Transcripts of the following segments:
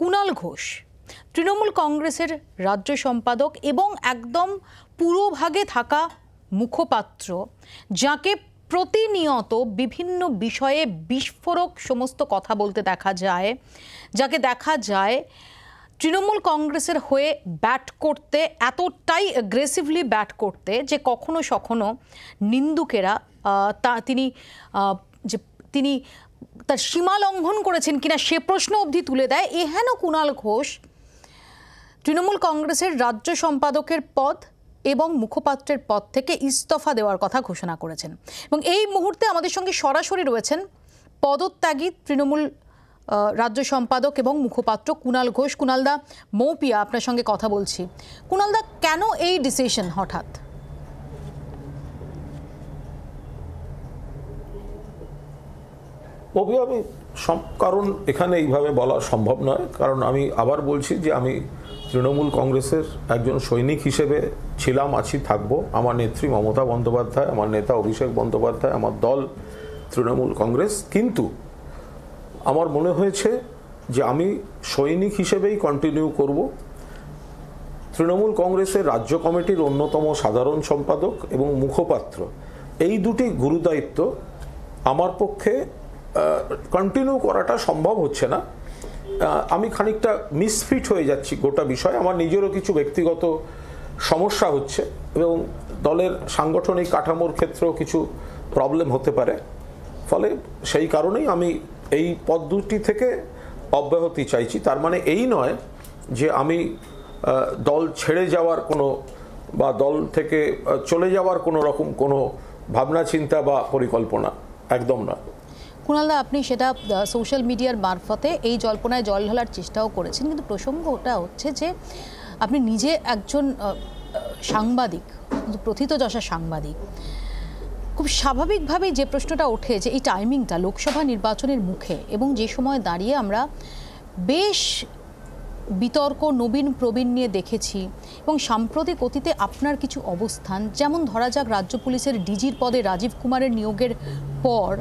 কুণাল ঘোষ তৃণমূল কংগ্রেসের রাজ্য সম্পাদক এবং একদম পুরোভাগে থাকা মুখপাত্র যাকে প্রতিনিয়ত বিভিন্ন বিষয়ে বিস্ফোরক সমস্ত কথা বলতে দেখা যায় যাকে দেখা যায় তৃণমূল কংগ্রেসের হয়ে ব্যাট করতে এতটাই অ্যাগ্রেসিভলি ব্যাট করতে যে কখনো সখনো নিন্দুকেরা তা তিনি যে তিনি তার সীমা লঙ্ঘন করেছেন কিনা সে প্রশ্ন অবধি তুলে দেয় এহেন কুণাল ঘোষ তৃণমূল কংগ্রেসের রাজ্য সম্পাদকের পদ এবং মুখপাত্রের পদ থেকে ইস্তফা দেওয়ার কথা ঘোষণা করেছেন এবং এই মুহূর্তে আমাদের সঙ্গে সরাসরি রয়েছেন পদত্যাগী তৃণমূল রাজ্য সম্পাদক এবং মুখপাত্র কুণাল ঘোষ কুণালদা মৌপিয়া আপনার সঙ্গে কথা বলছি কুণালদা কেন এই ডিসিশন হঠাৎ অভি আমি কারণ এখানে এইভাবে বলা সম্ভব নয় কারণ আমি আবার বলছি যে আমি তৃণমূল কংগ্রেসের একজন সৈনিক হিসেবে ছিলাম আছি থাকবো আমার নেত্রী মমতা বন্দ্যোপাধ্যায় আমার নেতা অভিষেক বন্দ্যোপাধ্যায় আমার দল তৃণমূল কংগ্রেস কিন্তু আমার মনে হয়েছে যে আমি সৈনিক হিসেবেই কন্টিনিউ করব তৃণমূল কংগ্রেসের রাজ্য কমিটির অন্যতম সাধারণ সম্পাদক এবং মুখপাত্র এই দুটি গুরুদায়িত্ব আমার পক্ষে কন্টিনিউ করাটা সম্ভব হচ্ছে না আমি খানিকটা মিসফিট হয়ে যাচ্ছি গোটা বিষয় আমার নিজেরও কিছু ব্যক্তিগত সমস্যা হচ্ছে এবং দলের সাংগঠনিক কাঠামোর ক্ষেত্রেও কিছু প্রবলেম হতে পারে ফলে সেই কারণেই আমি এই পদ দুটি থেকে অব্যাহতি চাইছি তার মানে এই নয় যে আমি দল ছেড়ে যাওয়ার কোনো বা দল থেকে চলে যাওয়ার কোনো রকম কোনো ভাবনা চিন্তা বা পরিকল্পনা একদম না কুণালদা আপনি সেটা সোশ্যাল মিডিয়ার মারফতে এই জল্পনায় জল ঢালার চেষ্টাও করেছেন কিন্তু প্রসঙ্গ ওটা হচ্ছে যে আপনি নিজে একজন সাংবাদিক প্রথিত যশা সাংবাদিক খুব স্বাভাবিকভাবে যে প্রশ্নটা ওঠে যে এই টাইমিংটা লোকসভা নির্বাচনের মুখে এবং যে সময় দাঁড়িয়ে আমরা বেশ বিতর্ক নবীন প্রবীণ নিয়ে দেখেছি এবং সাম্প্রতিক অতীতে আপনার কিছু অবস্থান যেমন ধরা যাক রাজ্য পুলিশের ডিজির পদে রাজীব কুমারের নিয়োগের পর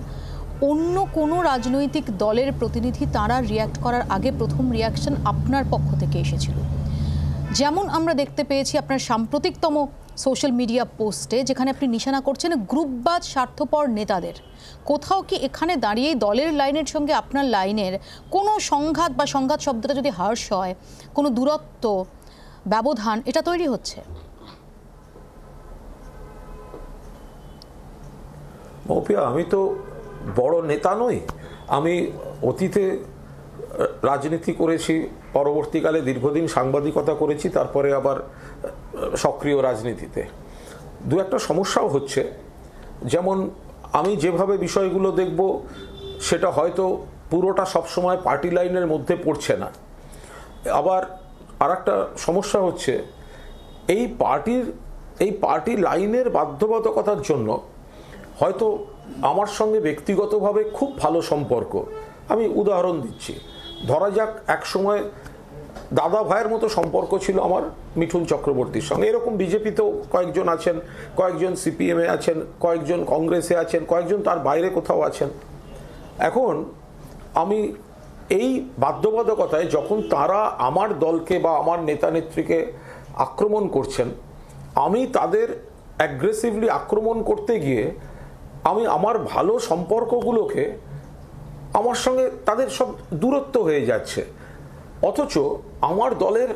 অন্য কোনো রাজনৈতিক দলের প্রতিনিধি তারা রিয়্যাক্ট করার আগে প্রথম রিয়াকশন আপনার পক্ষ থেকে এসেছিল যেমন আমরা দেখতে পেয়েছি আপনার সাম্প্রতিকতম সোশ্যাল মিডিয়া পোস্টে যেখানে আপনি নিশানা করছেন গ্রুপবাদ স্বার্থপর নেতাদের কোথাও কি এখানে দাঁড়িয়ে দলের লাইনের সঙ্গে আপনার লাইনের কোনো সংঘাত বা সংঘাত শব্দটা যদি হার্স হয় কোনো দূরত্ব ব্যবধান এটা তৈরি হচ্ছে আমি তো বড় নেতা নই আমি অতীতে রাজনীতি করেছি পরবর্তীকালে দীর্ঘদিন সাংবাদিকতা করেছি তারপরে আবার সক্রিয় রাজনীতিতে দু একটা সমস্যাও হচ্ছে যেমন আমি যেভাবে বিষয়গুলো দেখব সেটা হয়তো পুরোটা সবসময় পার্টি লাইনের মধ্যে পড়ছে না আবার আর একটা সমস্যা হচ্ছে এই পার্টির এই পার্টি লাইনের বাধ্যবাধকতার জন্য হয়তো আমার সঙ্গে ব্যক্তিগতভাবে খুব ভালো সম্পর্ক আমি উদাহরণ দিচ্ছি ধরা যাক একসময় দাদা ভাইয়ের মতো সম্পর্ক ছিল আমার মিঠুন চক্রবর্তীর সঙ্গে এরকম বিজেপিতেও কয়েকজন আছেন কয়েকজন সিপিএমে আছেন কয়েকজন কংগ্রেসে আছেন কয়েকজন তার বাইরে কোথাও আছেন এখন আমি এই বাধ্যবাধকতায় যখন তারা আমার দলকে বা আমার নেতা নেত্রীকে আক্রমণ করছেন আমি তাদের অ্যাগ্রেসিভলি আক্রমণ করতে গিয়ে আমি আমার ভালো সম্পর্কগুলোকে আমার সঙ্গে তাদের সব দূরত্ব হয়ে যাচ্ছে অথচ আমার দলের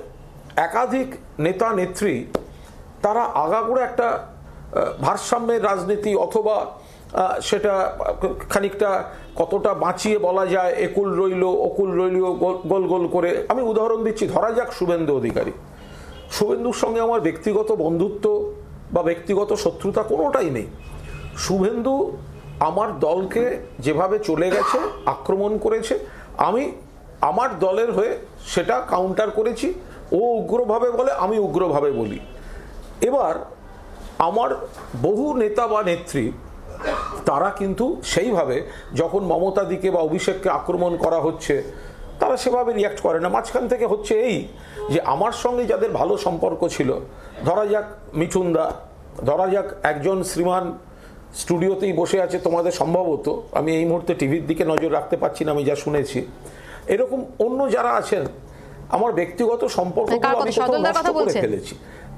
একাধিক নেতা নেত্রী তারা আগাগোড়া একটা ভারসাম্যের রাজনীতি অথবা সেটা খানিকটা কতটা বাঁচিয়ে বলা যায় একুল রইল অকুল রইল গোল গোল করে আমি উদাহরণ দিচ্ছি ধরা যাক শুভেন্দু অধিকারী শুভেন্দুর সঙ্গে আমার ব্যক্তিগত বন্ধুত্ব বা ব্যক্তিগত শত্রুতা কোনোটাই নেই শুভেন্দু আমার দলকে যেভাবে চলে গেছে আক্রমণ করেছে আমি আমার দলের হয়ে সেটা কাউন্টার করেছি ও উগ্রভাবে বলে আমি উগ্রভাবে বলি এবার আমার বহু নেতা বা নেত্রী তারা কিন্তু সেইভাবে যখন মমতাদিকে বা অভিষেককে আক্রমণ করা হচ্ছে তারা সেভাবে রিয়াক্ট করে না মাঝখান থেকে হচ্ছে এই যে আমার সঙ্গে যাদের ভালো সম্পর্ক ছিল ধরা যাক মিঠুনদা ধরা যাক একজন শ্রীমান স্টুডিওতেই বসে আছে তোমাদের সম্ভবত আমি এই মুহূর্তে টিভির দিকে নজর রাখতে পারছি না আমি যা শুনেছি এরকম অন্য যারা আছেন আমার ব্যক্তিগত সম্পর্ক আমি নষ্ট করে ফেলেছি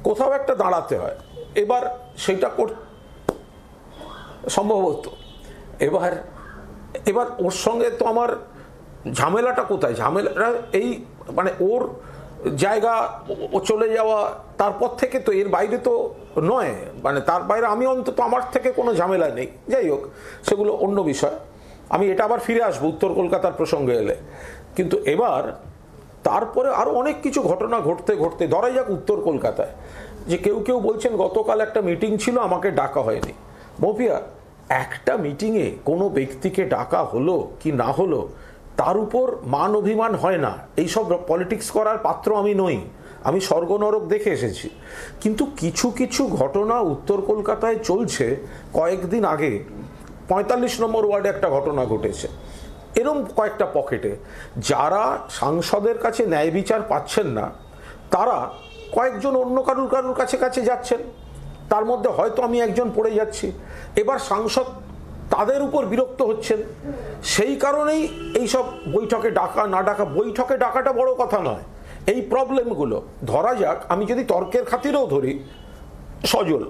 কোথাও একটা দাঁড়াতে হয় এবার সেটা কর সম্ভবত এবার এবার ওর সঙ্গে তো আমার ঝামেলাটা কোথায় ঝামেলাটা এই মানে ওর জায়গা চলে যাওয়া তারপর থেকে তো এর বাইরে তো নয় মানে তার বাইরে আমি অন্তত আমার থেকে কোনো ঝামেলা নেই যাই হোক সেগুলো অন্য বিষয় আমি এটা আবার ফিরে আসবো উত্তর কলকাতার প্রসঙ্গে এলে কিন্তু এবার তারপরে আরও অনেক কিছু ঘটনা ঘটতে ঘটতে ধরাই যাক উত্তর কলকাতায় যে কেউ কেউ বলছেন গতকাল একটা মিটিং ছিল আমাকে ডাকা হয়নি মফিয়া একটা মিটিংয়ে কোনো ব্যক্তিকে ডাকা হলো কি না হলো তার উপর মান অভিমান হয় না এইসব পলিটিক্স করার পাত্র আমি নই আমি স্বর্গ নরক দেখে এসেছি কিন্তু কিছু কিছু ঘটনা উত্তর কলকাতায় চলছে কয়েকদিন আগে পঁয়তাল্লিশ নম্বর ওয়ার্ডে একটা ঘটনা ঘটেছে এরম কয়েকটা পকেটে যারা সাংসদের কাছে ন্যায় বিচার পাচ্ছেন না তারা কয়েকজন অন্য কারুর কারুর কাছে কাছে যাচ্ছেন তার মধ্যে হয়তো আমি একজন পড়ে যাচ্ছি এবার সাংসদ তাদের উপর বিরক্ত হচ্ছেন সেই কারণেই এইসব বৈঠকে ডাকা না ডাকা বৈঠকে ডাকাটা বড় কথা নয় এই প্রবলেমগুলো ধরা যাক আমি যদি তর্কের খাতিরেও ধরি সজল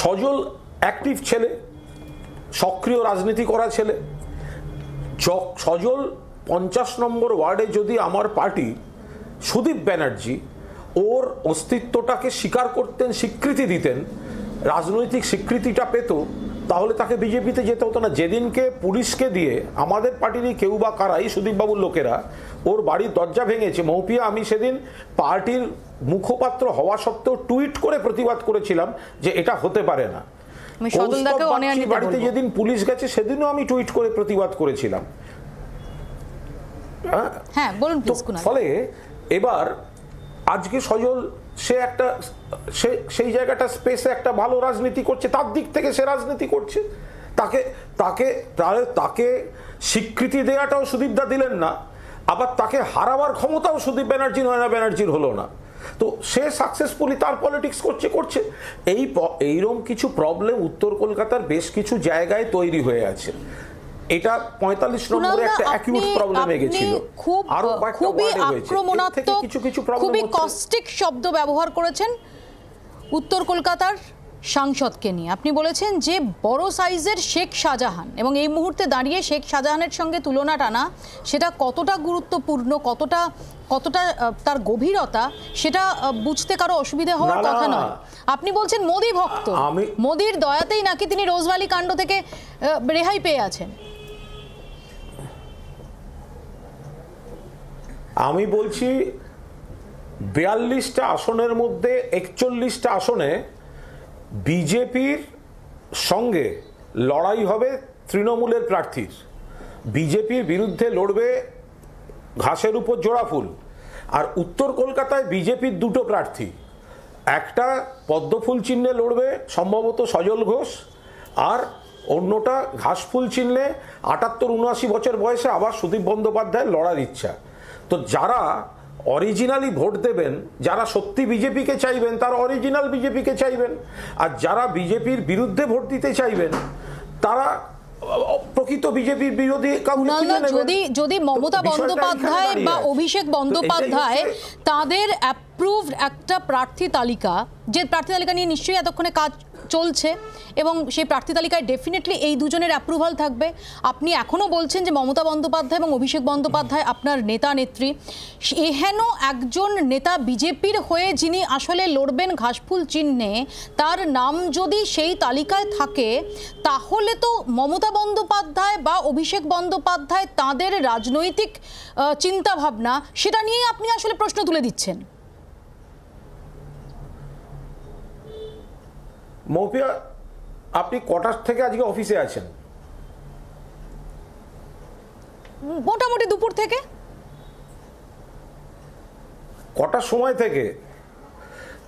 সজল অ্যাক্টিভ ছেলে সক্রিয় রাজনীতি করা ছেলে সজল পঞ্চাশ নম্বর ওয়ার্ডে যদি আমার পার্টি সুদীপ ব্যানার্জি ওর অস্তিত্বটাকে স্বীকার করতেন স্বীকৃতি দিতেন রাজনৈতিক স্বীকৃতিটা পেত তাহলে তাকে বিজেপিতে যেতে হতো না যেদিনকে পুলিশকে দিয়ে আমাদের পার্টিরই কেউ বা কারাই সুদীপবাবুর লোকেরা ওর বাড়ির দরজা ভেঙেছে মৌপিয়া আমি সেদিন পার্টির মুখপাত্র হওয়া সত্ত্বেও টুইট করে প্রতিবাদ করেছিলাম যে এটা হতে পারে না বাড়িতে যেদিন পুলিশ গেছে সেদিনও আমি টুইট করে প্রতিবাদ করেছিলাম হ্যাঁ? হ্যাঁ, ফলে এবার আজকে সজল সে একটা সে সেই জায়গাটা স্পেসে একটা ভালো রাজনীতি করছে তার দিক থেকে সে রাজনীতি করছে তাকে তাকে তাকে স্বীকৃতি দেওয়াটাও সুদীপদা দিলেন না আবার তাকে হারাবার ক্ষমতাও সুদীপ ব্যানার্জি নয়না ব্যানার্জির হলো না তো সে সাকসেসফুলি তার পলিটিক্স করছে করছে এই এইরকম কিছু প্রবলেম উত্তর কলকাতার বেশ কিছু জায়গায় তৈরি হয়ে আছে এটা 45 নম্বরে একটা অ্যাকিউট প্রবলেমে গেছিল খুব খুবই আক্রমণাত্মক কিছু কিছু খুবই কস্টিক শব্দ ব্যবহার করেছেন উত্তর কলকাতার সাংসদকে নিয়ে আপনি বলেছেন যে বড় সাইজের শেখ শাহজাহান এবং এই মুহূর্তে দাঁড়িয়ে শেখ শাহজাহানের সঙ্গে তুলনা টানা সেটা কতটা গুরুত্বপূর্ণ কতটা কতটা তার গভীরতা সেটা বুঝতে কারো অসুবিধে হওয়ার কথা নয় আপনি বলছেন মোদি ভক্ত মোদির দয়াতেই নাকি তিনি রোজভ্যালি কাণ্ড থেকে রেহাই পেয়ে আছেন আমি বলছি বিয়াল্লিশটা আসনের মধ্যে একচল্লিশটা আসনে বিজেপির সঙ্গে লড়াই হবে তৃণমূলের প্রার্থীর বিজেপির বিরুদ্ধে লড়বে ঘাসের উপর জোড়াফুল আর উত্তর কলকাতায় বিজেপির দুটো প্রার্থী একটা পদ্মফুল চিহ্নে লড়বে সম্ভবত সজল ঘোষ আর অন্যটা ঘাসফুল চিহ্নে আটাত্তর উনআশি বছর বয়সে আবার সুদীপ বন্দ্যোপাধ্যায়ের লড়ার ইচ্ছা তো যারা অরিজিনালি ভোট দেবেন যারা সত্যি বিজেপিকে চাইবেন তারা অরিজিনাল বিজেপিকে চাইবেন আর যারা বিজেপির বিরুদ্ধে ভোট দিতে চাইবেন তারা প্রকৃত বিজেপির বিরোধী যদি যদি মমতা বন্দ্যোপাধ্যায় বা অভিষেক বন্দ্যোপাধ্যায় তাদের অ্যাপ্রুভড একটা প্রার্থী তালিকা যে প্রার্থী তালিকা নিয়ে নিশ্চয়ই এতক্ষণে কাজ চলছে এবং সেই প্রার্থী তালিকায় ডেফিনেটলি এই দুজনের অ্যাপ্রুভাল থাকবে আপনি এখনও বলছেন যে মমতা বন্দ্যোপাধ্যায় এবং অভিষেক বন্দ্যোপাধ্যায় আপনার নেতা নেত্রী এহেন একজন নেতা বিজেপির হয়ে যিনি আসলে লড়বেন ঘাসফুল চিহ্নে তার নাম যদি সেই তালিকায় থাকে তাহলে তো মমতা বন্দ্যোপাধ্যায় বা অভিষেক বন্দ্যোপাধ্যায় তাদের রাজনৈতিক চিন্তাভাবনা সেটা নিয়ে আপনি আসলে প্রশ্ন তুলে দিচ্ছেন মৌপিয়া আপনি কটার থেকে আজকে অফিসে আছেন মোটামুটি দুপুর থেকে কটার সময় থেকে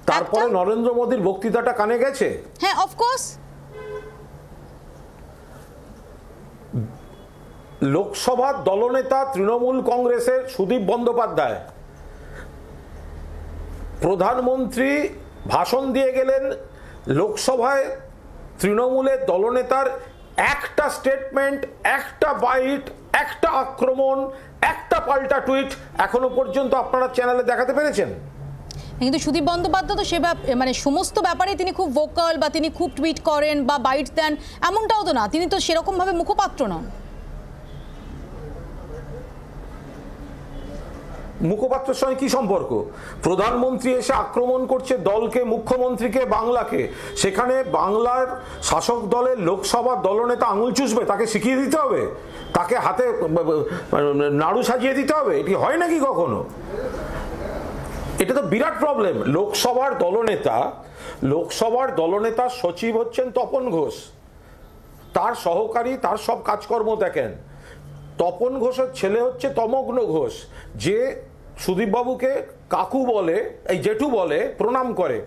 তারপরে নরেন্দ্র মোদীর বক্তৃতাটা কানে গেছে হ্যাঁ অফকোর্স লোকসভার দলনেতা তৃণমূল কংগ্রেসের সুদীপ বন্দ্যোপাধ্যায় প্রধানমন্ত্রী ভাষণ দিয়ে গেলেন লোকসভায় তৃণমূলের দলনেতার একটা স্টেটমেন্ট একটা বাইট একটা আক্রমণ একটা পাল্টা টুইট এখনো পর্যন্ত আপনারা চ্যানেলে দেখাতে পেরেছেন হ্যাঁ, কিন্তু সুদীপ বন্দ্যোপাধ্যায় তো সে মানে সমস্ত ব্যাপারে তিনি খুব ভোকাল বা তিনি খুব টুইট করেন বা বাইট দেন এমনটাও তো না তিনি তো সেরকমভাবে মুখপাত্র নন মুখপাত্রের সঙ্গে কি সম্পর্ক প্রধানমন্ত্রী এসে আক্রমণ করছে দলকে মুখ্যমন্ত্রীকে বাংলাকে সেখানে বাংলার শাসক দলের লোকসভার দলনেতা আঙুল চুষবে তাকে শিখিয়ে দিতে হবে তাকে হাতে নাড়ু সাজিয়ে দিতে হবে এটি হয় নাকি কখনো এটা তো বিরাট প্রবলেম লোকসভার দলনেতা লোকসভার দলনেতা সচিব হচ্ছেন তপন ঘোষ তার সহকারী তার সব কাজকর্ম দেখেন তপন ঘোষের ছেলে হচ্ছে তমগ্ন ঘোষ যে সুদীপবাবুকে কাকু বলে এই জেঠু বলে প্রণাম করে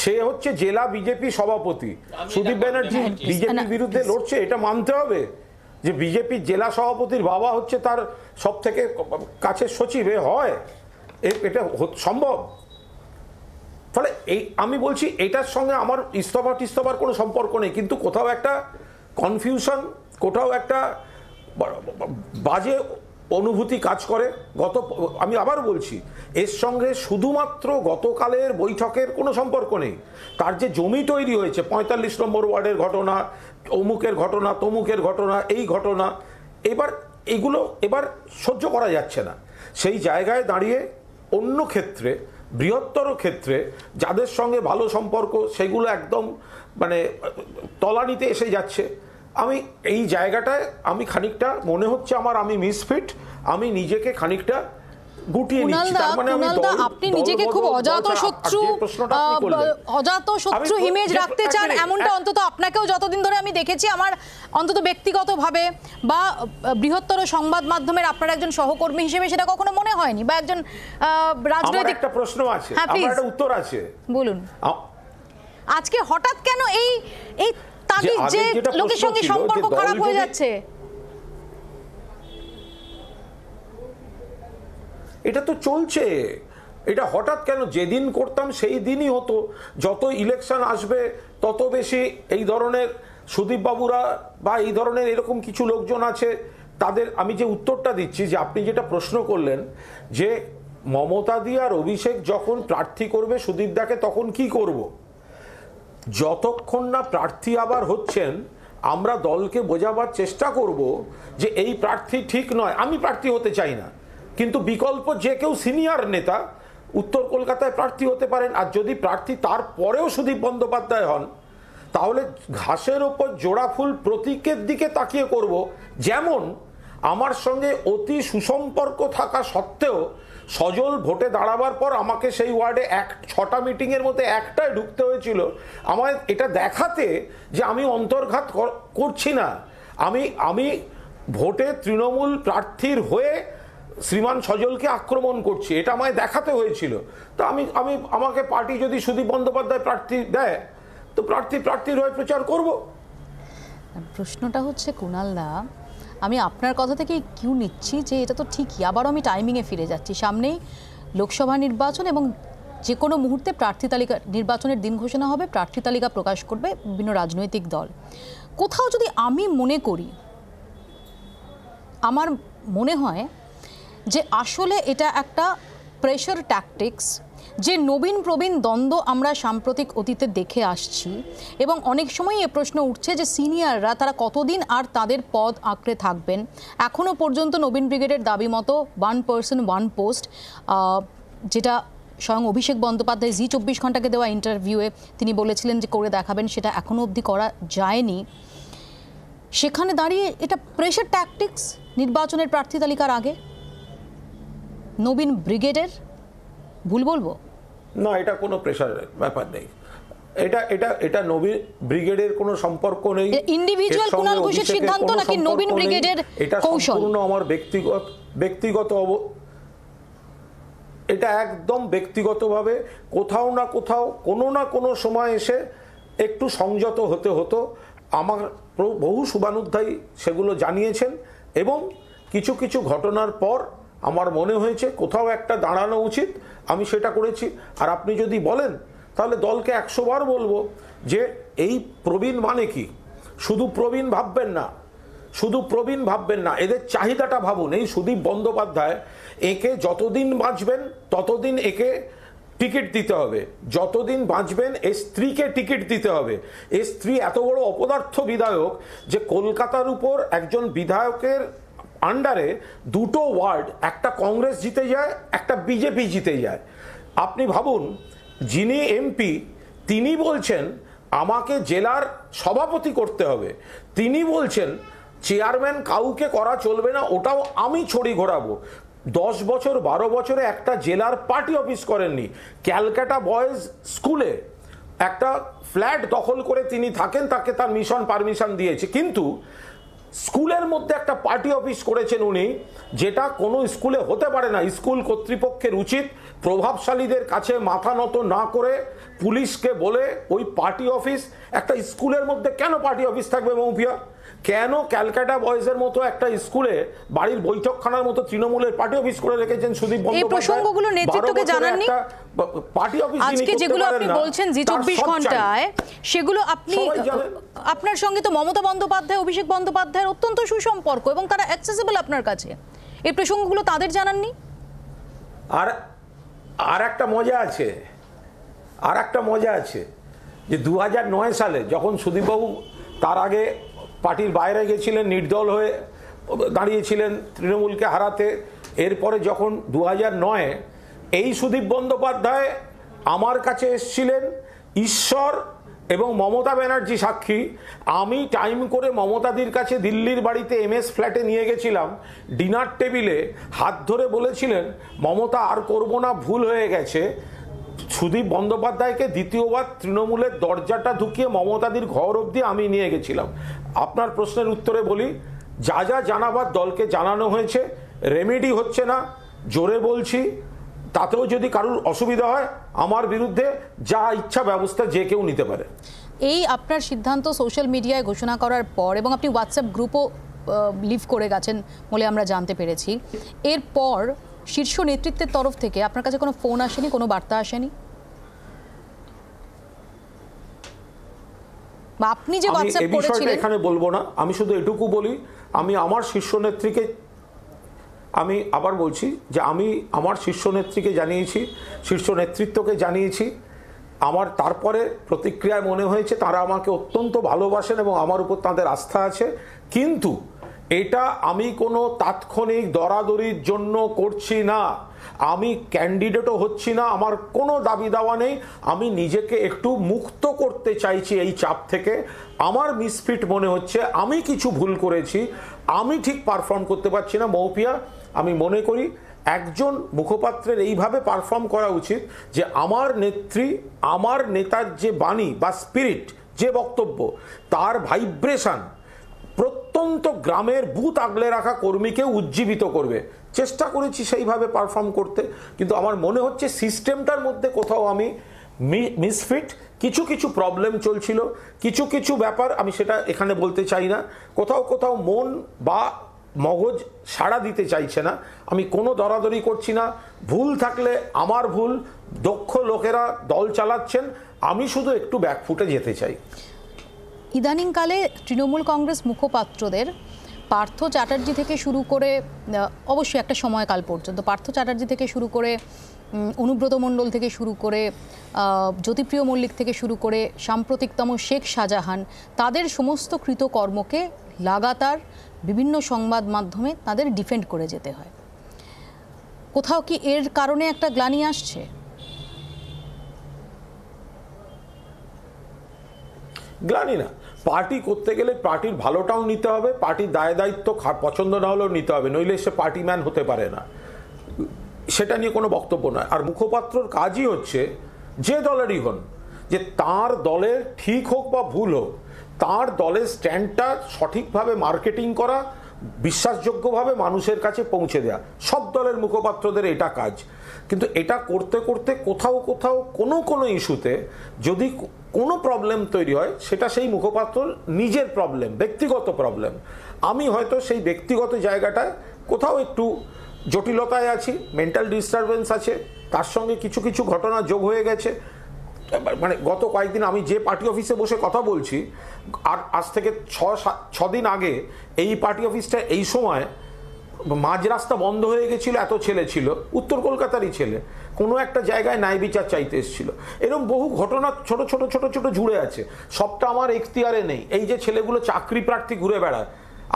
সে হচ্ছে জেলা বিজেপি সভাপতি সুদীপ ব্যানার্জি বিজেপির বিরুদ্ধে লড়ছে এটা মানতে হবে যে বিজেপির জেলা সভাপতির বাবা হচ্ছে তার সব থেকে কাছের সচিব এ হয় এটা সম্ভব ফলে এই আমি বলছি এটার সঙ্গে আমার ইস্তফা টিস্তফার কোনো সম্পর্ক নেই কিন্তু কোথাও একটা কনফিউশন কোথাও একটা বাজে অনুভূতি কাজ করে গত আমি আবার বলছি এর সঙ্গে শুধুমাত্র গতকালের বৈঠকের কোনো সম্পর্ক নেই তার যে জমি তৈরি হয়েছে পঁয়তাল্লিশ নম্বর ওয়ার্ডের ঘটনা অমুকের ঘটনা তমুকের ঘটনা এই ঘটনা এবার এগুলো এবার সহ্য করা যাচ্ছে না সেই জায়গায় দাঁড়িয়ে অন্য ক্ষেত্রে বৃহত্তর ক্ষেত্রে যাদের সঙ্গে ভালো সম্পর্ক সেগুলো একদম মানে তলানিতে এসে যাচ্ছে আমি এই জায়গাটায় আমি খানিকটা মনে হচ্ছে আমার আমি মিসফিট আমি নিজেকে খানিকটা গুটিয়ে নিচ্ছি মানে আপনি নিজেকে খুব অজাত শত্রু অজাত শত্রু ইমেজ রাখতে চান এমনটা হ্যাঁ। অন্তত আপনাকেও যতদিন ধরে আমি দেখেছি আমার অন্তত ব্যক্তিগতভাবে বা বৃহত্তর সংবাদ মাধ্যমের আপনার একজন সহকর্মী হিসেবে সেটা কখনো মনে হয়নি বা একজন রাজনৈতিক একটা প্রশ্ন আছে হ্যাঁ, আমার একটা উত্তর আছে বলুন আজকে হঠাৎ কেন এই এই তাদের যে লোকের সঙ্গে সম্পর্ক খারাপ হয়ে যাচ্ছে এটা তো চলছে এটা হঠাৎ কেন যেদিন করতাম সেই দিনই হতো যত ইলেকশন আসবে তত বেশি এই ধরনের সুদীপবাবুরা বা এই ধরনের এরকম কিছু লোকজন আছে তাদের আমি যে উত্তরটা দিচ্ছি যে আপনি যেটা প্রশ্ন করলেন যে মমতা দিয়ে আর অভিষেক যখন প্রার্থী করবে সুদীপদাকে তখন কি করবো যতক্ষণ না প্রার্থী আবার হচ্ছেন আমরা দলকে বোঝাবার চেষ্টা করব যে এই প্রার্থী ঠিক নয় আমি প্রার্থী হতে চাই না কিন্তু বিকল্প যে কেউ সিনিয়র নেতা উত্তর কলকাতায় প্রার্থী হতে পারেন আর যদি প্রার্থী তারপরেও সুদীপ বন্দ্যোপাধ্যায় হন তাহলে ঘাসের ওপর জোড়া ফুল প্রতীকের দিকে তাকিয়ে করব যেমন আমার সঙ্গে অতি সুসম্পর্ক থাকা সত্ত্বেও সজল ভোটে দাঁড়াবার পর আমাকে সেই ওয়ার্ডে এক ছটা মিটিংয়ের মধ্যে একটায় ঢুকতে হয়েছিল আমার এটা দেখাতে যে আমি অন্তর্ঘাত করছি না আমি আমি ভোটে তৃণমূল প্রার্থীর হয়ে শ্রীমান সজলকে আক্রমণ করছি এটা আমায় দেখাতে হয়েছিল তো আমি আমি আমাকে পার্টি যদি সুদীপ বন্দ্যোপাধ্যায় প্রার্থী দেয় তো প্রার্থী প্রার্থীর হয়ে প্রচার করব প্রশ্নটা হচ্ছে কুণাল দা আমি আপনার কথা থেকে কিউ নিচ্ছি যে এটা তো ঠিকই আবারও আমি টাইমিংয়ে ফিরে যাচ্ছি সামনেই লোকসভা নির্বাচন এবং যে কোনো মুহূর্তে প্রার্থী তালিকা নির্বাচনের দিন ঘোষণা হবে প্রার্থী তালিকা প্রকাশ করবে বিভিন্ন রাজনৈতিক দল কোথাও যদি আমি মনে করি আমার মনে হয় যে আসলে এটা একটা প্রেশার ট্যাকটিক্স যে নবীন প্রবীণ দ্বন্দ্ব আমরা সাম্প্রতিক অতীতে দেখে আসছি এবং অনেক সময় এ প্রশ্ন উঠছে যে সিনিয়ররা তারা কতদিন আর তাদের পদ আঁকড়ে থাকবেন এখনও পর্যন্ত নবীন ব্রিগেডের দাবি মতো ওয়ান পার্সন ওয়ান পোস্ট যেটা স্বয়ং অভিষেক বন্দ্যোপাধ্যায় জি চব্বিশ ঘন্টাকে দেওয়া ইন্টারভিউয়ে তিনি বলেছিলেন যে করে দেখাবেন সেটা এখনও অবধি করা যায়নি সেখানে দাঁড়িয়ে এটা প্রেশার ট্যাকটিক্স নির্বাচনের প্রার্থী তালিকার আগে নবীন ব্রিগেডের ভুল বলবো না এটা কোনো প্রেশারের ব্যাপার নেই এটা এটা এটা নবীন ব্রিগেডের কোনো সম্পর্ক নেই ইন্ডিভিজুয়াল কুনাল ঘোষের সিদ্ধান্ত নাকি নবীন ব্রিগেডের এটা সম্পূর্ণ আমার ব্যক্তিগত ব্যক্তিগত এটা একদম ব্যক্তিগতভাবে কোথাও না কোথাও কোনো না কোনো সময় এসে একটু সংযত হতে হতো আমার বহু শুভানুধ্যায়ী সেগুলো জানিয়েছেন এবং কিছু কিছু ঘটনার পর আমার মনে হয়েছে কোথাও একটা দাঁড়ানো উচিত আমি সেটা করেছি আর আপনি যদি বলেন তাহলে দলকে একশোবার বলবো যে এই প্রবীণ মানে কি শুধু প্রবীণ ভাববেন না শুধু প্রবীণ ভাববেন না এদের চাহিদাটা ভাবুন এই সুদীপ বন্দ্যোপাধ্যায় একে যতদিন বাঁচবেন ততদিন একে টিকিট দিতে হবে যতদিন বাঁচবেন এ স্ত্রীকে টিকিট দিতে হবে এ স্ত্রী এত বড় অপদার্থ বিধায়ক যে কলকাতার উপর একজন বিধায়কের আন্ডারে দুটো ওয়ার্ড একটা কংগ্রেস জিতে যায় একটা বিজেপি জিতে যায় আপনি ভাবুন যিনি এমপি তিনি বলছেন আমাকে জেলার সভাপতি করতে হবে তিনি বলছেন চেয়ারম্যান কাউকে করা চলবে না ওটাও আমি ছড়ি ঘোরাবো দশ বছর বারো বছরে একটা জেলার পার্টি অফিস করেননি ক্যালকাটা বয়েজ স্কুলে একটা ফ্ল্যাট দখল করে তিনি থাকেন তাকে তার মিশন পারমিশন দিয়েছে কিন্তু স্কুলের মধ্যে একটা পার্টি অফিস করেছেন উনি যেটা কোনো স্কুলে হতে পারে না স্কুল কর্তৃপক্ষের উচিত প্রভাবশালীদের কাছে মাথা নত না করে পুলিশকে বলে ওই পার্টি অফিস একটা স্কুলের মধ্যে কেন পার্টি অফিস থাকবে মৌফিয়া কেন ক্যালকাটা এর মতো একটা স্কুলে বাড়ির বৈঠকখানার মতো তৃণমূলের পার্টি অফিস করে রেখেছেন সুদীপ নেতৃত্বকে জানাননি পার্টি অফিস আজকে যেগুলো আপনি বলছেন জি চব্বিশ ঘন্টায় সেগুলো আপনি আপনার সঙ্গে তো মমতা বন্দ্যোপাধ্যায় অভিষেক বন্দ্যোপাধ্যায়ের অত্যন্ত সুসম্পর্ক এবং তারা অ্যাক্সেসিবল আপনার কাছে এই প্রসঙ্গগুলো তাদের জানাননি আর আর একটা মজা আছে আর একটা মজা আছে যে দু সালে যখন সুদীপবাবু তার আগে পার্টির বাইরে গেছিলেন নির্দল হয়ে দাঁড়িয়েছিলেন তৃণমূলকে হারাতে এরপরে যখন দু হাজার নয়ে এই সুদীপ বন্দ্যোপাধ্যায় আমার কাছে এসছিলেন ঈশ্বর এবং মমতা ব্যানার্জি সাক্ষী আমি টাইম করে মমতাদির কাছে দিল্লির বাড়িতে এমএস ফ্ল্যাটে নিয়ে গেছিলাম ডিনার টেবিলে হাত ধরে বলেছিলেন মমতা আর করবো না ভুল হয়ে গেছে সুদীপ বন্দ্যোপাধ্যায়কে দ্বিতীয়বার তৃণমূলের দরজাটা ঢুকিয়ে মমতাদির ঘর অবধি আমি নিয়ে গেছিলাম আপনার প্রশ্নের উত্তরে বলি যা যা জানাবার দলকে জানানো হয়েছে রেমেডি হচ্ছে না জোরে বলছি তাতেও যদি কারুর অসুবিধা হয় আমার বিরুদ্ধে যা ইচ্ছা ব্যবস্থা যে কেউ নিতে পারে এই আপনার সিদ্ধান্ত সোশ্যাল মিডিয়ায় ঘোষণা করার পর এবং আপনি হোয়াটসঅ্যাপ গ্রুপও লিভ করে গেছেন বলে আমরা জানতে পেরেছি এরপর শীর্ষ নেতৃত্বের তরফ থেকে আপনার কাছে কোনো ফোন আসেনি কোনো বার্তা আসেনি বা আপনি যে হোয়াটসঅ্যাপ করেছিলেন এখানে বলবো না আমি শুধু এটুকু বলি আমি আমার শীর্ষ নেত্রীকে আমি আবার বলছি যে আমি আমার শীর্ষ নেত্রীকে জানিয়েছি শীর্ষ নেতৃত্বকে জানিয়েছি আমার তারপরে প্রতিক্রিয়ায় মনে হয়েছে তারা আমাকে অত্যন্ত ভালোবাসেন এবং আমার উপর তাদের আস্থা আছে কিন্তু এটা আমি কোনো তাৎক্ষণিক দরাদরির জন্য করছি না আমি ক্যান্ডিডেটও হচ্ছি না আমার কোনো দাবি দাওয়া নেই আমি নিজেকে একটু মুক্ত করতে চাইছি এই চাপ থেকে আমার মিসফিট মনে হচ্ছে আমি কিছু ভুল করেছি আমি ঠিক পারফর্ম করতে পারছি না মৌপিয়া আমি মনে করি একজন মুখপাত্রের এইভাবে পারফর্ম করা উচিত যে আমার নেত্রী আমার নেতার যে বাণী বা স্পিরিট যে বক্তব্য তার ভাইব্রেশন প্রত্যন্ত গ্রামের বুথ আগলে রাখা কর্মীকে উজ্জীবিত করবে চেষ্টা করেছি সেইভাবে পারফর্ম করতে কিন্তু আমার মনে হচ্ছে সিস্টেমটার মধ্যে কোথাও আমি মিসফিট কিছু কিছু প্রবলেম চলছিল কিছু কিছু ব্যাপার আমি সেটা এখানে বলতে চাই না কোথাও কোথাও মন বা মগজ সাড়া দিতে চাইছে না আমি কোনো দরাদরি করছি না ভুল থাকলে আমার ভুল দক্ষ লোকেরা দল চালাচ্ছেন আমি শুধু একটু ব্যাকফুটে যেতে চাই ইদানিংকালে তৃণমূল কংগ্রেস মুখপাত্রদের পার্থ চ্যাটার্জি থেকে শুরু করে অবশ্যই একটা সময়কাল পর্যন্ত পার্থ চ্যাটার্জি থেকে শুরু করে অনুব্রত মণ্ডল থেকে শুরু করে জ্যোতিপ্রিয় মল্লিক থেকে শুরু করে সাম্প্রতিকতম শেখ শাহজাহান তাদের সমস্ত কৃতকর্মকে লাগাতার বিভিন্ন সংবাদ মাধ্যমে তাদের ডিফেন্ড করে যেতে হয় কোথাও কি এর কারণে একটা গ্লানি আসছে গ্লানি না পার্টি করতে গেলে পার্টির ভালোটাও নিতে হবে পার্টির দায় দায়িত্ব পছন্দ না হলেও নিতে হবে নইলে সে পার্টি ম্যান হতে পারে না সেটা নিয়ে কোনো বক্তব্য নয় আর মুখপাত্রর কাজই হচ্ছে যে দলেরই হন যে তার দলের ঠিক হোক বা ভুল হোক তার দলের স্ট্যান্ডটা সঠিকভাবে মার্কেটিং করা বিশ্বাসযোগ্যভাবে মানুষের কাছে পৌঁছে দেয়া সব দলের মুখপাত্রদের এটা কাজ কিন্তু এটা করতে করতে কোথাও কোথাও কোনো কোনো ইস্যুতে যদি কোনো প্রবলেম তৈরি হয় সেটা সেই মুখপাত্র নিজের প্রবলেম ব্যক্তিগত প্রবলেম আমি হয়তো সেই ব্যক্তিগত জায়গাটায় কোথাও একটু জটিলতায় আছি মেন্টাল ডিস্টারবেন্স আছে তার সঙ্গে কিছু কিছু ঘটনা যোগ হয়ে গেছে মানে গত কয়েকদিন আমি যে পার্টি অফিসে বসে কথা বলছি আর আজ থেকে ছ দিন আগে এই পার্টি অফিসটা এই সময় মাঝ রাস্তা বন্ধ হয়ে গেছিল এত ছেলে ছিল উত্তর কলকাতারই ছেলে কোনো একটা জায়গায় ন্যায় বিচার চাইতে এসেছিল এরকম বহু ঘটনা ছোট ছোট ছোট ছোট জুড়ে আছে সবটা আমার এখতিয়ারে নেই এই যে ছেলেগুলো চাকরি প্রার্থী ঘুরে বেড়ায়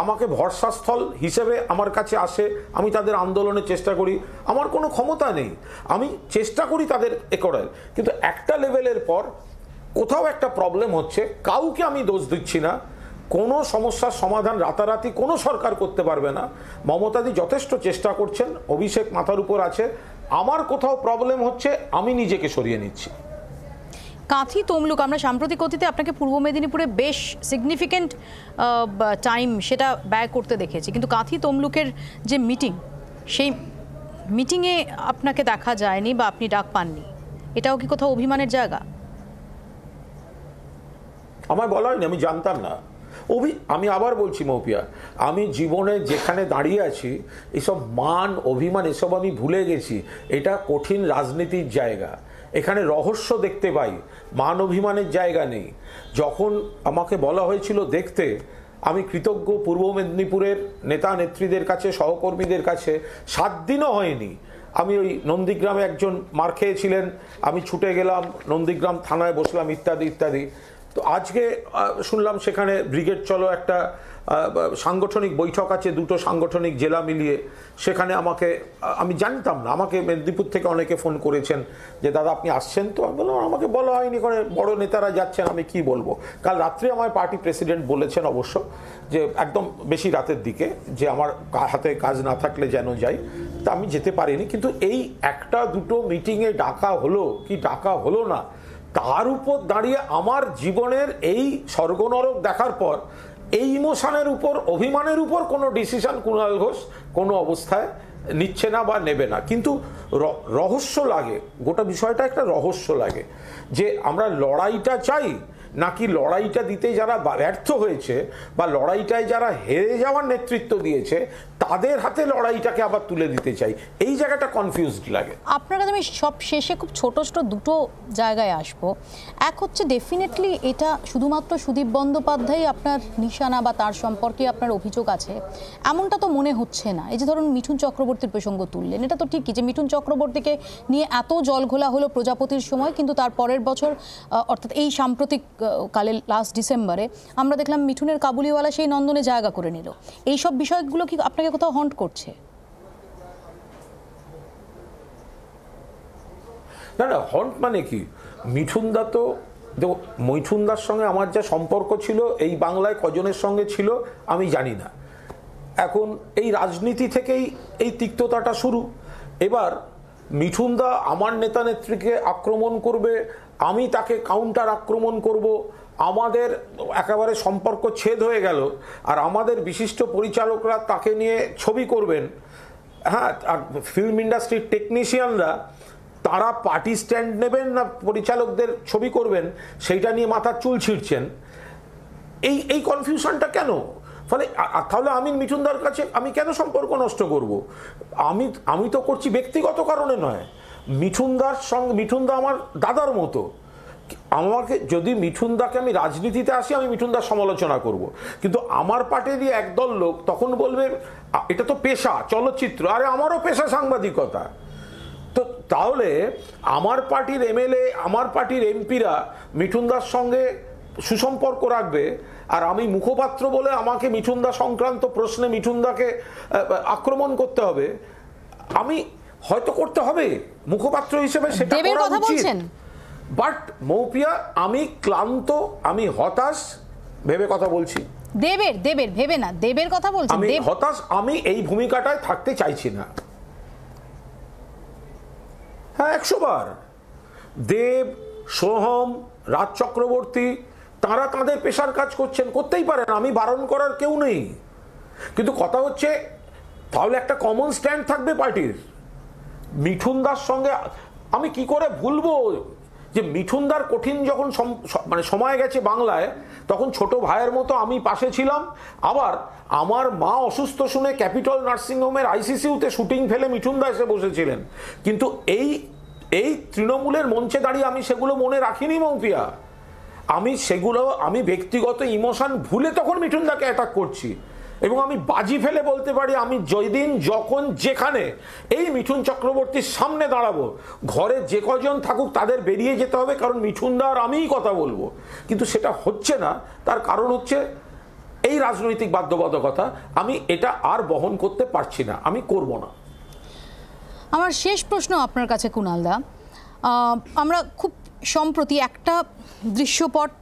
আমাকে ভরসাস্থল হিসেবে আমার কাছে আসে আমি তাদের আন্দোলনের চেষ্টা করি আমার কোনো ক্ষমতা নেই আমি চেষ্টা করি তাদের এ করার কিন্তু একটা লেভেলের পর কোথাও একটা প্রবলেম হচ্ছে কাউকে আমি দোষ দিচ্ছি না কোনো সমস্যার সমাধান রাতারাতি কোনো সরকার করতে পারবে না মমতাদি যথেষ্ট চেষ্টা করছেন অভিষেক মাথার উপর আছে আমার কোথাও প্রবলেম হচ্ছে আমি নিজেকে সরিয়ে নিচ্ছি কাঁথি তমলুক আমরা সাম্প্রতিক অতীতে আপনাকে পূর্ব মেদিনীপুরে বেশ সিগনিফিকেন্ট টাইম সেটা ব্যয় করতে দেখেছি কিন্তু কাঁথি তমলুকের যে মিটিং সেই মিটিংয়ে আপনাকে দেখা যায়নি বা আপনি ডাক পাননি এটাও কি কোথাও অভিমানের জায়গা আমায় বলা হয়নি আমি জানতাম না অভি আমি আবার বলছি মৌপিয়া আমি জীবনে যেখানে দাঁড়িয়ে আছি এসব মান অভিমান এসব আমি ভুলে গেছি এটা কঠিন রাজনীতির জায়গা এখানে রহস্য দেখতে পাই মান অভিমানের জায়গা নেই যখন আমাকে বলা হয়েছিল দেখতে আমি কৃতজ্ঞ পূর্ব মেদিনীপুরের নেতা নেত্রীদের কাছে সহকর্মীদের কাছে সাত দিনও হয়নি আমি ওই নন্দীগ্রামে একজন মার খেয়েছিলেন আমি ছুটে গেলাম নন্দীগ্রাম থানায় বসলাম ইত্যাদি ইত্যাদি তো আজকে শুনলাম সেখানে ব্রিগেড চলো একটা সাংগঠনিক বৈঠক আছে দুটো সাংগঠনিক জেলা মিলিয়ে সেখানে আমাকে আমি জানতাম না আমাকে মেদিনীপুর থেকে অনেকে ফোন করেছেন যে দাদা আপনি আসছেন তো আমি বললাম আমাকে বলা হয়নি করে বড় নেতারা যাচ্ছেন আমি কি বলবো কাল রাত্রে আমার পার্টি প্রেসিডেন্ট বলেছেন অবশ্য যে একদম বেশি রাতের দিকে যে আমার হাতে কাজ না থাকলে যেন যাই তা আমি যেতে পারিনি কিন্তু এই একটা দুটো মিটিংয়ে ডাকা হলো কি ডাকা হলো না তার উপর দাঁড়িয়ে আমার জীবনের এই স্বর্গনরক দেখার পর এই ইমোশনের উপর অভিমানের উপর কোনো ডিসিশন কুণাল ঘোষ কোনো অবস্থায় নিচ্ছে না বা নেবে না কিন্তু রহস্য লাগে গোটা বিষয়টা একটা রহস্য লাগে যে আমরা লড়াইটা চাই নাকি লড়াইটা দিতে যারা ব্যর্থ হয়েছে বা লড়াইটায় যারা হেরে যাওয়ার নেতৃত্ব দিয়েছে তাদের হাতে লড়াইটাকে আবার তুলে দিতে চাই এই জায়গাটা কনফিউজড লাগে আপনার কাছে আমি সব শেষে খুব ছোট ছোট দুটো জায়গায় আসব এক হচ্ছে ডেফিনেটলি এটা শুধুমাত্র সুদীপ বন্দ্যোপাধ্যায় আপনার নিশানা বা তার সম্পর্কে আপনার অভিযোগ আছে এমনটা তো মনে হচ্ছে না এই যে ধরুন মিঠুন চক্রবর্তীর প্রসঙ্গ তুললেন এটা তো ঠিকই যে মিঠুন চক্রবর্তীকে নিয়ে এত জল ঘোলা হলো প্রজাপতির সময় কিন্তু তার পরের বছর অর্থাৎ এই সাম্প্রতিক কালে লাস্ট ডিসেম্বরে আমরা দেখলাম মিঠুনের কাবুলিওয়ালা সেই নন্দনে জায়গা করে নিল এইসব বিষয়গুলো কি আপনাকে কোথাও হন্ট করছে না না হন্ট মানে কি মিঠুনদা তো দেখো মৈঠুনদার সঙ্গে আমার যা সম্পর্ক ছিল এই বাংলায় কজনের সঙ্গে ছিল আমি জানি না এখন এই রাজনীতি থেকেই এই তিক্ততাটা শুরু এবার মিঠুনদা আমার নেতা নেত্রীকে আক্রমণ করবে আমি তাকে কাউন্টার আক্রমণ করব আমাদের একেবারে সম্পর্ক ছেদ হয়ে গেল আর আমাদের বিশিষ্ট পরিচালকরা তাকে নিয়ে ছবি করবেন হ্যাঁ আর ফিল্ম ইন্ডাস্ট্রির টেকনিশিয়ানরা তারা পার্টি স্ট্যান্ড নেবেন না পরিচালকদের ছবি করবেন সেইটা নিয়ে মাথার চুল ছিঁড়ছেন এই এই কনফিউশনটা কেন ফলে তাহলে আমি মিঠুনদার কাছে আমি কেন সম্পর্ক নষ্ট করব আমি আমি তো করছি ব্যক্তিগত কারণে নয় মিঠুনদার সঙ্গে মিঠুনদা আমার দাদার মতো আমাকে যদি মিঠুনদাকে আমি রাজনীতিতে আসি আমি মিঠুনদার সমালোচনা করব। কিন্তু আমার পার্টিরই একদল লোক তখন বলবে এটা তো পেশা চলচ্চিত্র আরে আমারও পেশা সাংবাদিকতা তো তাহলে আমার পার্টির এমএলএ আমার পার্টির এমপিরা মিঠুনদার সঙ্গে সুসম্পর্ক রাখবে আর আমি মুখপাত্র বলে আমাকে মিঠুনদা সংক্রান্ত প্রশ্নে মিঠুনদাকে আক্রমণ করতে হবে আমি হয়তো করতে হবে মুখপাত্র হিসেবে সেটা করা উচিত বাট মৌপিয়া আমি ক্লান্ত আমি হতাশ ভেবে কথা বলছি দেবের দেবের ভেবে না দেবের কথা বলছি আমি হতাশ আমি এই ভূমিকাটায় থাকতে চাইছি না হ্যাঁ একশো বার দেব সোহম রাজ চক্রবর্তী তারা তাদের পেশার কাজ করছেন করতেই পারেন আমি বারণ করার কেউ নেই কিন্তু কথা হচ্ছে তাহলে একটা কমন স্ট্যান্ড থাকবে পার্টির মিঠুনদার সঙ্গে আমি কি করে ভুলবো যে মিঠুনদার কঠিন যখন মানে সময় গেছে বাংলায় তখন ছোট ভাইয়ের মতো আমি পাশে ছিলাম আবার আমার মা অসুস্থ শুনে ক্যাপিটল নার্সিংহোমের আইসিসিউতে শুটিং ফেলে মিঠুনদা এসে বসেছিলেন কিন্তু এই এই তৃণমূলের মঞ্চে দাঁড়িয়ে আমি সেগুলো মনে রাখিনি মৌপিয়া আমি সেগুলো আমি ব্যক্তিগত ইমোশন ভুলে তখন মিঠুনদাকে অ্যাটাক করছি এবং আমি বাজি ফেলে বলতে পারি আমি যেদিন যখন যেখানে এই মিঠুন চক্রবর্তীর সামনে দাঁড়াবো ঘরে যে কজন থাকুক তাদের বেরিয়ে যেতে হবে কারণ মিঠুনদা আর আমিই কথা বলবো কিন্তু সেটা হচ্ছে না তার কারণ হচ্ছে এই রাজনৈতিক বাধ্যবাধকতা আমি এটা আর বহন করতে পারছি না আমি করব না আমার শেষ প্রশ্ন আপনার কাছে কুনালদা আমরা খুব সম্প্রতি একটা দৃশ্যপট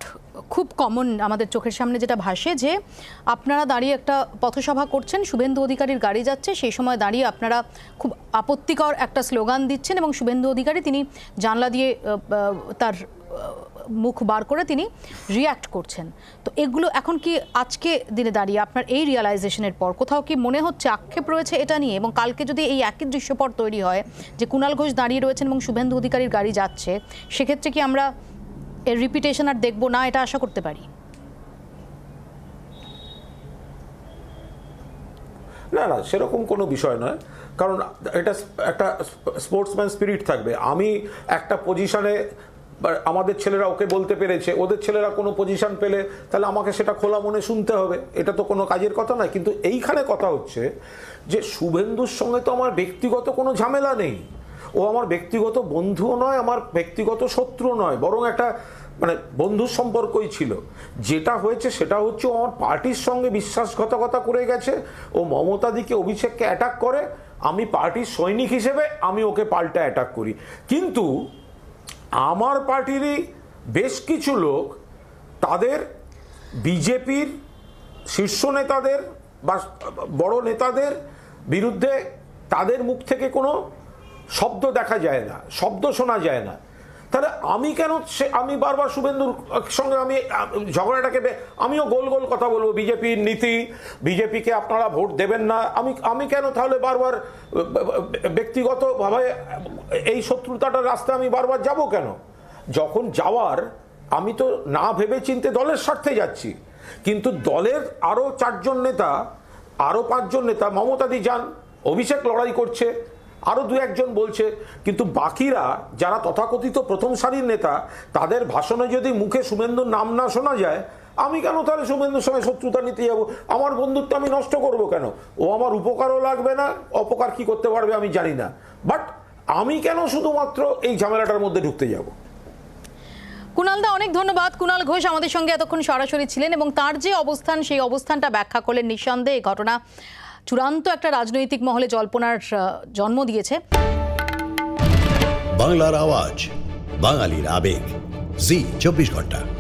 খুব কমন আমাদের চোখের সামনে যেটা ভাসে যে আপনারা দাঁড়িয়ে একটা পথসভা করছেন শুভেন্দু অধিকারীর গাড়ি যাচ্ছে সেই সময় দাঁড়িয়ে আপনারা খুব আপত্তিকর একটা স্লোগান দিচ্ছেন এবং শুভেন্দু অধিকারী তিনি জানলা দিয়ে তার মুখ বার করে তিনি রিয়্যাক্ট করছেন তো এগুলো এখন কি আজকে দিনে দাঁড়িয়ে আপনার এই রিয়ালাইজেশনের পর কোথাও কি মনে হচ্ছে আক্ষেপ রয়েছে এটা নিয়ে এবং কালকে যদি এই একই দৃশ্যপট তৈরি হয় যে কুণাল ঘোষ দাঁড়িয়ে রয়েছেন এবং শুভেন্দু অধিকারীর গাড়ি যাচ্ছে সেক্ষেত্রে কি আমরা এর রিপিটেশন আর দেখব না এটা আশা করতে পারি না না সেরকম কোনো বিষয় নয় কারণ এটা একটা স্পোর্টসম্যান স্পিরিট থাকবে আমি একটা পজিশনে আমাদের ছেলেরা ওকে বলতে পেরেছে ওদের ছেলেরা কোনো পজিশন পেলে তাহলে আমাকে সেটা খোলা মনে শুনতে হবে এটা তো কোনো কাজের কথা নয় কিন্তু এইখানে কথা হচ্ছে যে শুভেন্দুর সঙ্গে তো আমার ব্যক্তিগত কোনো ঝামেলা নেই ও আমার ব্যক্তিগত বন্ধুও নয় আমার ব্যক্তিগত শত্রু নয় বরং একটা মানে বন্ধুর সম্পর্কই ছিল যেটা হয়েছে সেটা হচ্ছে আমার পার্টির সঙ্গে বিশ্বাসঘাতকতা করে গেছে ও মমতাদিকে অভিষেককে অ্যাটাক করে আমি পার্টির সৈনিক হিসেবে আমি ওকে পাল্টা অ্যাটাক করি কিন্তু আমার পার্টিরই বেশ কিছু লোক তাদের বিজেপির শীর্ষ নেতাদের বা বড় নেতাদের বিরুদ্ধে তাদের মুখ থেকে কোনো শব্দ দেখা যায় না শব্দ শোনা যায় না তাহলে আমি কেন সে আমি বারবার শুভেন্দুর সঙ্গে আমি ঝগড়াটাকে আমিও গোল গোল কথা বলবো বিজেপির নীতি বিজেপিকে আপনারা ভোট দেবেন না আমি আমি কেন তাহলে বারবার ব্যক্তিগতভাবে এই শত্রুতাটার রাস্তায় আমি বারবার যাব কেন যখন যাওয়ার আমি তো না ভেবে চিনতে দলের স্বার্থে যাচ্ছি কিন্তু দলের আরও চারজন নেতা আরও পাঁচজন নেতা মমতাদি যান অভিষেক লড়াই করছে আরও দু একজন বলছে কিন্তু বাকিরা যারা তথাকথিত প্রথম সারির নেতা তাদের ভাষণে যদি মুখে সুমেন্দুর নাম না শোনা যায় আমি কেন তাহলে সুমেন্দুর সঙ্গে শত্রুতা নিতে যাব আমার বন্ধুত্ব আমি নষ্ট করব কেন ও আমার উপকারও লাগবে না অপকার কি করতে পারবে আমি জানি না বাট আমি কেন শুধুমাত্র এই ঝামেলাটার মধ্যে ঢুকতে যাব কুণালদা অনেক ধন্যবাদ কুণাল ঘোষ আমাদের সঙ্গে এতক্ষণ সরাসরি ছিলেন এবং তার যে অবস্থান সেই অবস্থানটা ব্যাখ্যা করলেন নিঃসন্দেহে ঘটনা চূড়ান্ত একটা রাজনৈতিক মহলে জল্পনার জন্ম দিয়েছে বাংলার আওয়াজ বাঙালির আবেগ জি চব্বিশ ঘন্টা